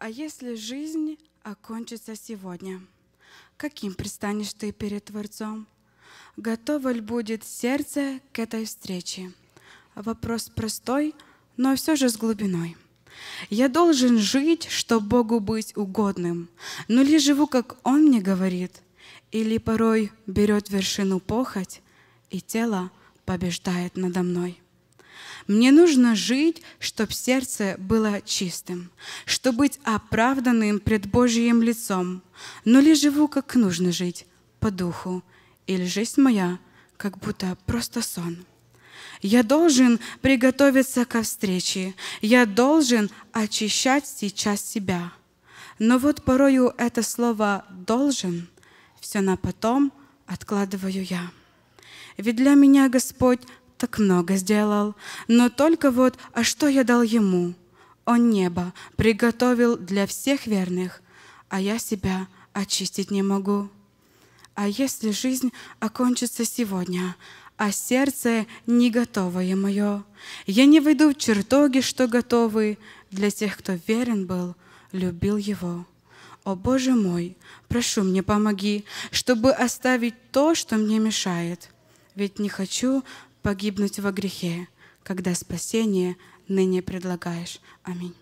А если жизнь окончится сегодня, каким предстанешь ты перед Творцом? Готово ли будет сердце к этой встрече? Вопрос простой, но все же с глубиной. Я должен жить, чтобы Богу быть угодным, но ли живу, как Он мне говорит, или порой берет вершину похоть, и тело побеждает надо мной. Мне нужно жить, чтобы сердце было чистым, чтобы быть оправданным пред Божьим лицом. Но ли живу, как нужно жить, по духу, или жизнь моя, как будто просто сон?» Я должен приготовиться ко встрече. Я должен очищать сейчас себя. Но вот порою это слово «должен» все на потом откладываю я. Ведь для меня Господь так много сделал, но только вот, а что я дал ему? Он небо приготовил для всех верных, а я себя очистить не могу. А если жизнь окончится сегодня, а сердце не готовое мое, я не выйду в чертоги, что готовы для тех, кто верен был, любил его. О Боже мой, прошу мне помоги, чтобы оставить то, что мне мешает. Ведь не хочу погибнуть во грехе, когда спасение ныне предлагаешь. Аминь.